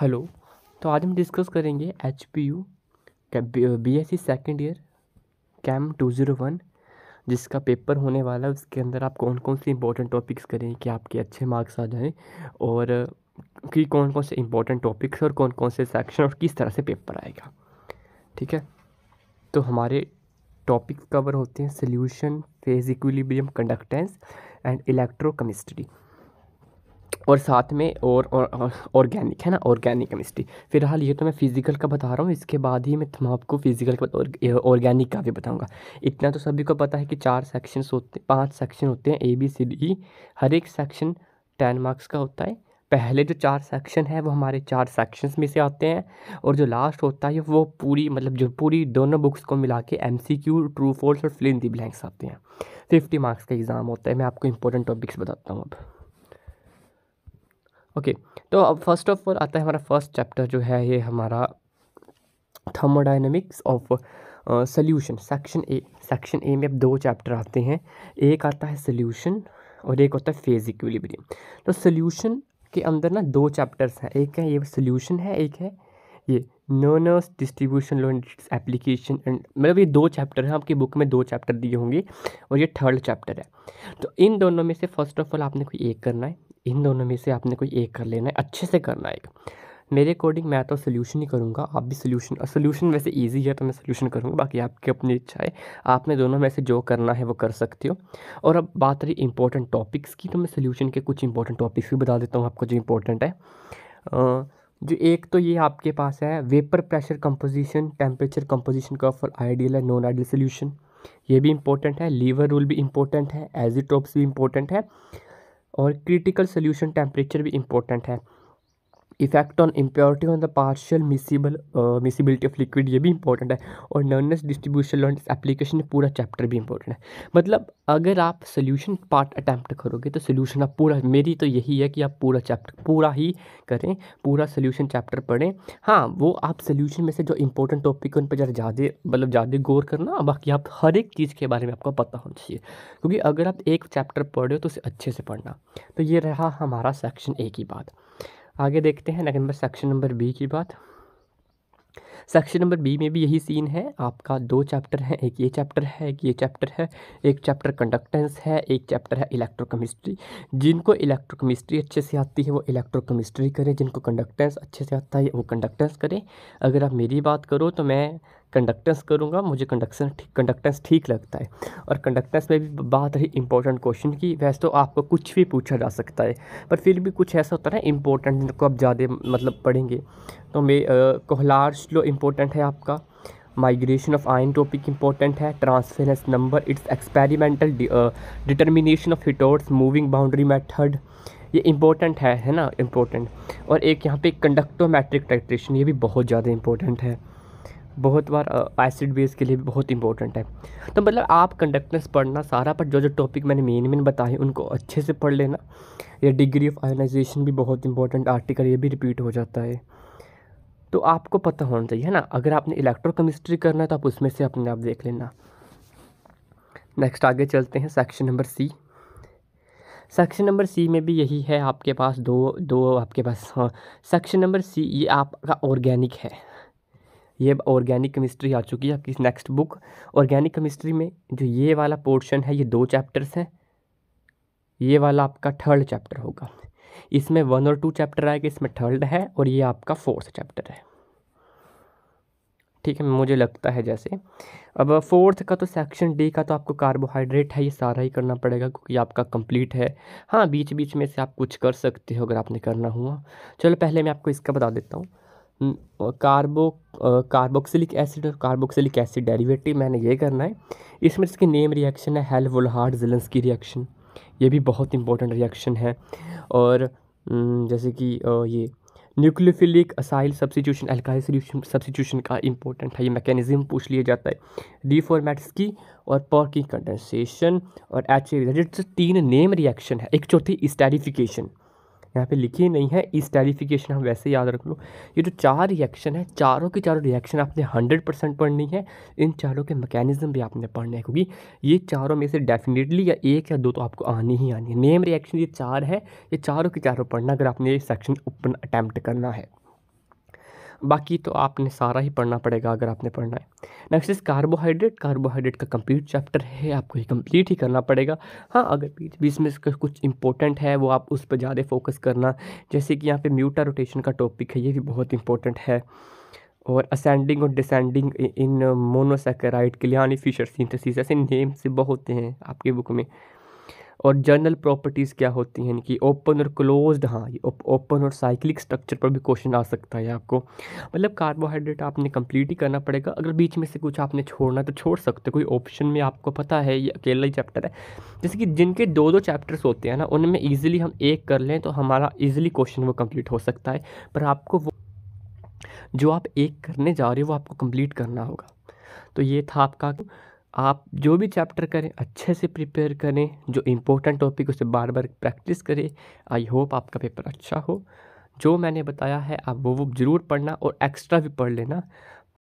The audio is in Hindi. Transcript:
हेलो तो आज हम डिस्कस करेंगे H P U B S C second year chem two zero one जिसका पेपर होने वाला है उसके अंदर आप कौन कौन से इंपॉर्टेंट टॉपिक्स करें कि आपके अच्छे मार्क्स आ जाएं और uh, कि कौन कौन से इंपॉर्टेंट टॉपिक्स और कौन कौन से सेक्शन और किस तरह से पेपर आएगा ठीक है तो हमारे टॉपिक कवर होते हैं solution phase equilibrium conductance and electrochemistry और साथ में और ऑर्गेनिक है ना ऑर्गेनिक केमिस्ट्री फिलहाल ये तो मैं फिज़िकल का बता रहा हूँ इसके बाद ही मैं तुम आपको फिज़िकल का ऑर्गेनिक का भी बताऊँगा इतना तो सभी को पता है कि चार सेक्शंस होते पाँच पांच सेक्शन होते हैं A B C D E हर एक सेक्शन टेन मार्क्स का होता है पहले जो चार सेक्शन है वो हमारे चार सेक्शंस में से आते हैं और जो लास्ट होता है वो पूरी मतलब जो पूरी दोनों बुक्स को मिला के M C Q true false और फ्लिन दी ब्लैंक्स आते हैं फिफ्टी मार्क्स का एग्ज़ाम होता है मैं आपको इंपॉर्टेंट टॉपिक्स बताता हूँ अब ओके तो अब फर्स्ट ऑफ ऑल आता है हमारा फर्स्ट चैप्टर जो है ये हमारा thermodynamics of solution section A section A में अब दो चैप्टर आते हैं एक आता है सल्यूशन और एक होता है फेज इक्विलिब्रियम तो सल्यूशन के अंदर ना दो चैप्टर्स हैं एक है ये सल्यूशन है एक है ये Nernst's distribution law and application and मतलब ये दो चैप्टर हैं आपकी बुक में दो चैप्टर दिए होंगे और ये थर्ड चैप्टर है तो इन दोनों में से फर्स्ट ऑफ ऑल आपने कोई एक करना है इन दोनों में से आपने कोई एक कर लेना है अच्छे से करना है मेरे अकॉर्डिंग मैं तो सोल्यूशन ही करूँगा आप भी सोल्यूशन सोल्यूशन वैसे ईजी है तो मैं सोल्यूशन करूँगा बाकी आपकी अपनी इच्छा है आपने दोनों में से जो करना है वो कर सकते हो और अब बात रही इंपॉर्टेंट टॉपिक्स की तो मैं सोल्यूशन के कुछ इंपॉर्टेंट टॉपिक्स भी बता देता हूँ आपको जो इंपॉर्टेंट है जो एक तो ये आपके पास है vapour pressure composition temperature composition का for ideal and non ideal solution ये भी इंपॉर्टेंट है लीवर रूल भी इंपॉर्टेंट है एजिटॉप्स भी इंपॉर्टेंट है और क्रिटिकल सोल्यूशन टेम्परेचर भी इंपॉर्टेंट है effect on impurity on the partial miscible miscibility of liquid ये भी इंपॉर्टेंट है और नर्नस डिस्ट्रीब्यूशन ऑन एप्लीकेशन पूरा चैप्टर भी इंपॉर्टेंट है मतलब अगर आप सोल्यूशन पार्ट अटैम्प्ट करोगे तो सोल्यूशन आप पूरा मेरी तो यही है कि आप पूरा चैप्टर पूरा ही करें पूरा सोल्यूशन चैप्टर पढ़ें हाँ वो आप सोल्यूशन में से जो इंपॉर्टेंट टॉपिक है उन पर ज़रा ज़्यादा मतलब ज़्यादा गौर करना बाकी आप हर एक चीज़ के बारे में आपको पता होना चाहिए क्योंकि अगर आप एक चैप्टर हो तो उसे अच्छे से पढ़ना तो ये रहा हमारा सेक्शन ए की बात आगे देखते हैं नंबर सेक्शन नंबर बी की बात सेक्शन नंबर बी में भी यही सीन है आपका दो चैप्टर है एक ये चैप्टर है एक ये चैप्टर है एक चैप्टर कंडक्टेंस है एक चैप्टर है इलेक्ट्रोकेमिस्ट्री जिनको इलेक्ट्रोकेमिस्ट्री अच्छे से आती है वो इलेक्ट्रोकेमिस्ट्री करें जिनको कंडक्टेंस अच्छे से आता है वो कंडक्टेंस करें अगर आप मेरी बात करो तो मैं कंडक्टेंस करूँगा मुझे कंडक्शन कंडक्टेंस ठीक लगता है और कंडक्टेंस में भी बात रही इंपॉर्टेंट क्वेश्चन की वैसे तो आपको कुछ भी पूछा जा सकता है पर फिर भी कुछ ऐसा होता है ना इंपॉर्टेंट जिनको आप ज़्यादा मतलब पढ़ेंगे तो मे कोहलार स्लो इंपॉर्टेंट है आपका migration of ion topic important है transference number it's experimental determination of Hittorf's moving boundary method ये इंपॉर्टेंट है है ना इंपॉर्टेंट और एक यहाँ पे कंडक्टोमेट्रिक टाइट्रेशन ये भी बहुत ज़्यादा इंपॉर्टेंट है बहुत बार एसिड बेस के लिए भी बहुत इंपॉर्टेंट है तो मतलब आप कंडक्टेंस पढ़ना सारा पर जो जो टॉपिक मैंने मेन मेन बताए उनको अच्छे से पढ़ लेना या डिग्री ऑफ आयोनाइजेशन भी बहुत इंपॉर्टेंट आर्टिकल ये भी रिपीट हो जाता है तो आपको पता होना चाहिए है ना अगर आपने इलेक्ट्रोकेमिस्ट्री करना है तो आप उसमें से अपने आप देख लेना नेक्स्ट आगे चलते हैं section number C section number C में भी यही है आपके पास दो दो आपके पास हाँ सेक्शन नंबर सी ये आपका ऑर्गेनिक है ये ऑर्गेनिक केमिस्ट्री आ चुकी है आपकी नेक्स्ट बुक ऑर्गेनिक केमिस्ट्री में जो ये वाला पोर्शन है ये दो चैप्टर्स हैं ये वाला आपका थर्ड चैप्टर होगा इसमें वन और टू चैप्टर आएगा इसमें थर्ड है और ये आपका फोर्थ चैप्टर है ठीक है मुझे लगता है जैसे अब फोर्थ का तो सेक्शन डी का तो आपको कार्बोहाइड्रेट है ये सारा ही करना पड़ेगा क्योंकि आपका कंप्लीट है हाँ बीच बीच में से आप कुछ कर सकते हो अगर आपने करना हुआ चलो पहले मैं आपको इसका बता देता हूँ कार्बो कार्बोक्सिलिक एसिड और कार्बोक्सिलिक एसिड डेरिवेटिव मैंने ये करना है इसमें इसकी नेम रिएक्शन है हेल वोलहार्ड जिलंस की रिएक्शन ये भी बहुत इंपॉर्टेंट रिएक्शन है और जैसे कि ये nucleophilic acyl substitution alkyl solution substitution का इंपॉर्टेंट है ये मैकेनिज्म पूछ लिया जाता है डीफॉर्मेट्स की और पर की कंडेंसेशन और एच ए तीन नेम रिएक्शन है एक चौथी स्टेरिफिकेशन यहाँ पे लिखी नहीं है इस टेरिफिकेशन हम वैसे याद रख लो ये जो चार रिएक्शन है चारों के चारों रिएक्शन आपने हंड्रेड परसेंट पढ़नी है इन चारों के मैकेनिज्म भी आपने पढ़ने हैं क्योंकि ये चारों में से डेफिनेटली या एक या दो तो आपको आनी ही आनी है नेम रिएक्शन ये चार है ये चारों के चारों पढ़ना अगर आपने ये सेक्शन ओपन अटैम्प्ट करना है बाकी तो आपने सारा ही पढ़ना पड़ेगा अगर आपने पढ़ना है नेक्स्ट इस कार्बोहाइड्रेट कार्बोहाइड्रेट का कंप्लीट चैप्टर है आपको ये कंप्लीट ही करना पड़ेगा हाँ अगर बीच बीच में इसका कुछ इंपॉर्टेंट है वो आप उस पर ज़्यादा फोकस करना जैसे कि यहाँ पे म्यूटा रोटेशन का टॉपिक है ये भी बहुत इंपॉर्टेंट है और असेंडिंग और डिसेंडिंग इन मोनोसेकेराइड के लिए यानी फिशर सिंथेसिस ऐसे नेम से बहुत हैं आपके बुक में और जर्नल प्रॉपर्टीज़ क्या होती हैं कि ओपन और क्लोज हाँ ये ओपन और साइक्लिक स्ट्रक्चर पर भी क्वेश्चन आ सकता है आपको मतलब कार्बोहाइड्रेट आपने कंप्लीट ही करना पड़ेगा अगर बीच में से कुछ आपने छोड़ना तो छोड़ सकते हो कोई ऑप्शन में आपको पता है ये अकेला ही चैप्टर है जैसे कि जिनके दो दो चैप्टर्स होते हैं ना उनमें ईजिली हम एक कर लें तो हमारा ईजिली क्वेश्चन वो कम्प्लीट हो सकता है पर आपको वो जो आप एक करने जा रहे हो वो आपको कम्प्लीट करना होगा तो ये था आपका आप जो भी चैप्टर करें अच्छे से प्रिपेयर करें जो इम्पोर्टेंट टॉपिक उसे बार बार प्रैक्टिस करें आई होप आपका पेपर अच्छा हो जो मैंने बताया है आप वो वो ज़रूर पढ़ना और एक्स्ट्रा भी पढ़ लेना